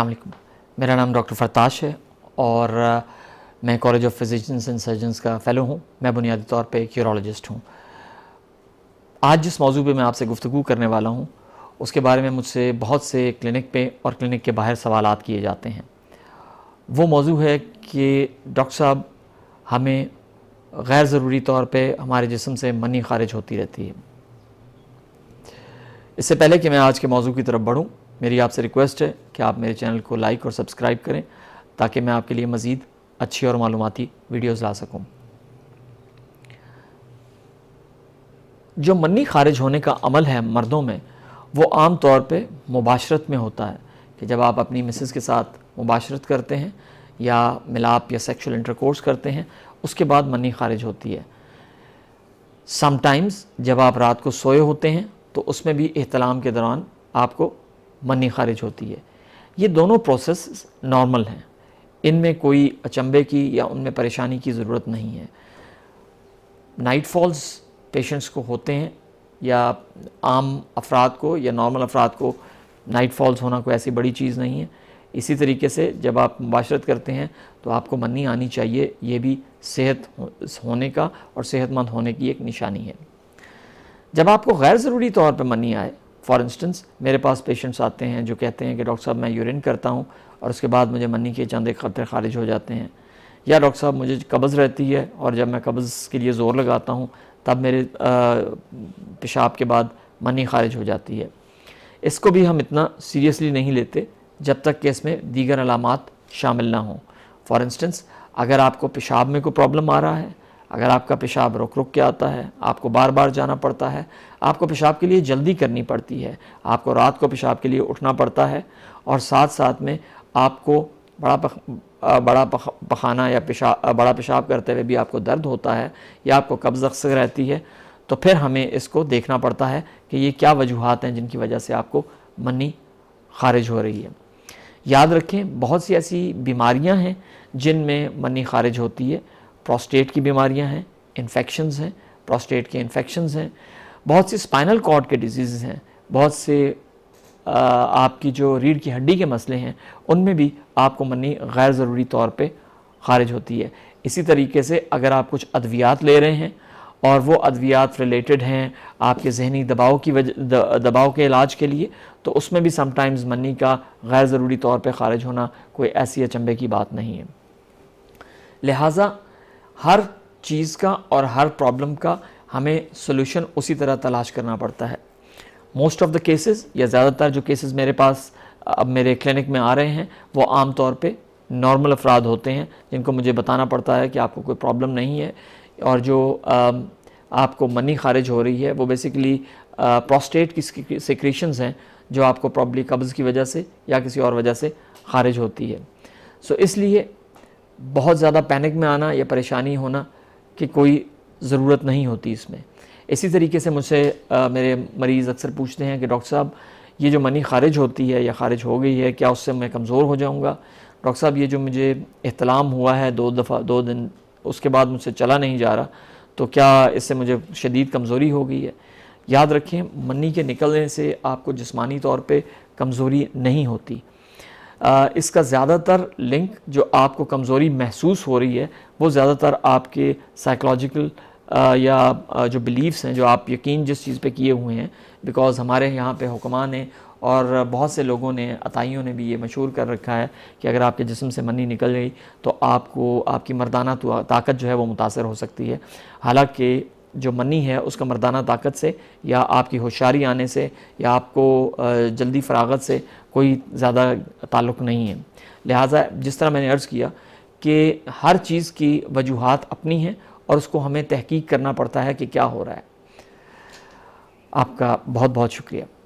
अल्लाम मेरा नाम डॉक्टर फरताश है और मैं college of physicians and surgeons का फ़ेलो हूँ मैं बुनियादी तौर पे यूरोलॉजिस्ट हूँ आज जिस मौजू पे मैं आपसे गुफ्तु करने वाला हूँ उसके बारे में मुझसे बहुत से क्लिनिक पे और क्लिनिक के बाहर सवाल किए जाते हैं वो मौजू है कि डॉक्टर साहब हमें गैर ज़रूरी तौर पे हमारे जिसम से मनी खारिज होती रहती है इससे पहले कि मैं आज के मौजू की तरफ बढ़ूँ मेरी आपसे रिक्वेस्ट है कि आप मेरे चैनल को लाइक और सब्सक्राइब करें ताकि मैं आपके लिए मज़ीद अच्छी और मालूमती वीडियोज़ ला सकूँ जो मन्नी खारिज होने का अमल है मर्दों में वो आम तौर पे मुबाशरत में होता है कि जब आप अपनी मिसेस के साथ मुबाशरत करते हैं या मिलाप या सेक्सुअल इंटरकोर्स करते हैं उसके बाद मन्नी खारिज होती है समटाइम्स जब आप रात को सोए होते हैं तो उसमें भी अहतलाम के दौरान आपको मनी खारिज होती है ये दोनों प्रोसेस नॉर्मल हैं इनमें कोई अचंभे की या उनमें परेशानी की ज़रूरत नहीं है नाइट फॉल्स पेशेंट्स को होते हैं या आम अफराद को या नॉर्मल अफराद को नाइट फॉल्स होना कोई ऐसी बड़ी चीज़ नहीं है इसी तरीके से जब आप मुबाशरत करते हैं तो आपको मनी आनी चाहिए ये भी सेहत होने का और सेहतमंद होने की एक निशानी है जब आपको गैर ज़रूरी तौर पर मनी आए फॉर इंस्टेंस मेरे पास पेशेंट्स आते हैं जो कहते हैं कि डॉक्टर साहब मैं यूरिन करता हूँ और उसके बाद मुझे मनी के चंदे खतरे खारिज हो जाते हैं या डॉक्टर साहब मुझे कब्ज़ रहती है और जब मैं कब्ज़ के लिए ज़ोर लगाता हूँ तब मेरे पेशाब के बाद मनी खारिज हो जाती है इसको भी हम इतना सीरियसली नहीं लेते जब तक कि इसमें दीगर अलामत शामिल ना हों फॉर इंस्टेंस अगर आपको पेशाब में कोई प्रॉब्लम आ रहा है अगर आपका पेशाब रुक रुक के आता है आपको बार बार जाना पड़ता है आपको पेशाब के लिए जल्दी करनी पड़ती है आपको रात को पेशाब के लिए उठना पड़ता है और साथ साथ में आपको बड़ा पख, बड़ा पख, पखाना या पेशाब बड़ा पेशाब करते हुए भी आपको दर्द होता है या आपको कब्ज़ अक्सर रहती है तो फिर हमें इसको देखना पड़ता है कि ये क्या वजूहत हैं जिनकी वजह से आपको मनी खारिज हो रही है याद रखें बहुत सी ऐसी बीमारियाँ हैं जिनमें मनी खारिज होती है प्रोस्टेट की बीमारियां हैं इन्फेक्शंस हैं प्रोस्टेट के इन्फेक्शंस हैं बहुत से स्पाइनल कॉर्ड के डिजीज़ हैं बहुत से आपकी जो रीढ़ की हड्डी के मसले हैं उनमें भी आपको मनी गैर ज़रूरी तौर पे खारिज होती है इसी तरीके से अगर आप कुछ अद्वियात ले रहे हैं और वो अद्वियात रिलेटेड हैं आपके जहनी दबाव की वजह दबाव के इलाज के लिए तो उसमें भी समटाइम्स मनी का गैर ज़रूरी तौर पर ख़ारिज होना कोई ऐसी अचंभे की बात नहीं है लिहाजा हर चीज़ का और हर प्रॉब्लम का हमें सोल्यूशन उसी तरह तलाश करना पड़ता है मोस्ट ऑफ़ द केसेस या ज़्यादातर जो केसेस मेरे पास अब मेरे क्लिनिक में आ रहे हैं वो आम तौर पे नॉर्मल अफराद होते हैं जिनको मुझे बताना पड़ता है कि आपको कोई प्रॉब्लम नहीं है और जो आ, आपको मनी खारिज हो रही है वो बेसिकली प्रोस्टेट की सिक्रीशंस हैं जो आपको प्रॉब्ली कब्ज़ की वजह से या किसी और वजह से खारिज होती है सो so, इसलिए बहुत ज़्यादा पैनिक में आना या परेशानी होना की कोई ज़रूरत नहीं होती इसमें इसी तरीके से मुझसे मेरे मरीज़ अक्सर पूछते हैं कि डॉक्टर साहब ये जो मनी खारिज होती है या खारिज हो गई है क्या उससे मैं कमज़ोर हो जाऊँगा डॉक्टर साहब ये जो मुझे अहतलाम हुआ है दो दफ़ा दो दिन उसके बाद मुझसे चला नहीं जा रहा तो क्या इससे मुझे शदीद कमज़ोरी हो गई है याद रखें मनी के निकलने से आपको जिस्मानी तौर पे कमज़ोरी नहीं होती इसका ज़्यादातर लिंक जो आपको कमज़ोरी महसूस हो रही है वो ज़्यादातर आपके साइकोलॉजिकल या जो बिलीव्स हैं जो आप यकीन जिस चीज़ पे किए हुए हैं बिकॉज़ हमारे यहाँ पे हुक्मा ने और बहुत से लोगों ने अताइयों ने भी ये मशहूर कर रखा है कि अगर आपके जिसम से मनी निकल गई तो आपको आपकी मर्दाना ताकत जो है वो मुतासर हो सकती है हालांकि जो मनी है उसका मर्दाना ताकत से या आपकी होशियारी आने से या आपको जल्दी फरागत से कोई ज़्यादा ताल्लुक नहीं है लिहाजा जिस तरह मैंने अर्ज़ किया कि हर चीज़ की वजूहत अपनी हैं और उसको हमें तहकीक करना पड़ता है कि क्या हो रहा है आपका बहुत बहुत शुक्रिया